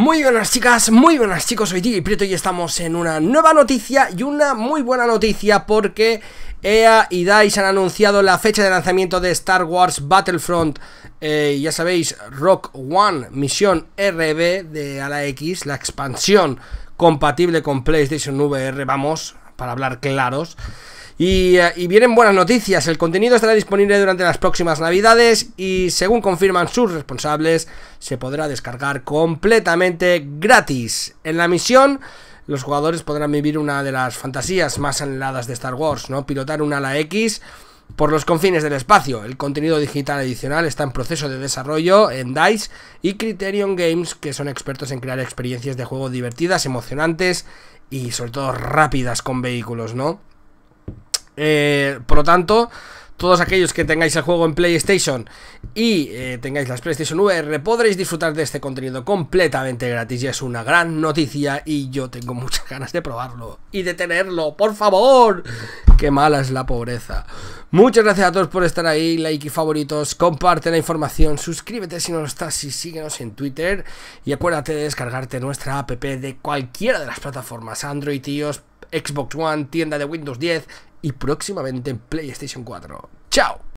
Muy buenas chicas, muy buenas chicos, soy Tiki Prieto y estamos en una nueva noticia y una muy buena noticia porque EA y DICE han anunciado la fecha de lanzamiento de Star Wars Battlefront, eh, ya sabéis, Rock One, misión RB de Ala X, la expansión compatible con PlayStation VR, vamos, para hablar claros. Eh, y, vienen buenas noticias, el contenido estará disponible durante las próximas navidades y según confirman sus responsables, se podrá descargar completamente gratis. En la misión, los jugadores podrán vivir una de las fantasías más anheladas de Star Wars, ¿no? Pilotar un ala X por los confines del espacio. El contenido digital adicional está en proceso de desarrollo en DICE y Criterion Games, que son expertos en crear experiencias de juego divertidas, emocionantes y sobre todo rápidas con vehículos, ¿no? Eh, por lo tanto, todos aquellos que tengáis el juego en PlayStation y eh, tengáis las PlayStation VR, podréis disfrutar de este contenido completamente gratis y es una gran noticia y yo tengo muchas ganas de probarlo y de tenerlo, por favor. Qué mala es la pobreza. Muchas gracias a todos por estar ahí, like y favoritos, comparte la información, suscríbete si no lo estás y síguenos en Twitter y acuérdate de descargarte nuestra app de cualquiera de las plataformas Android, iOS, Xbox One, tienda de Windows 10 y próximamente en PlayStation 4. ¡Chao!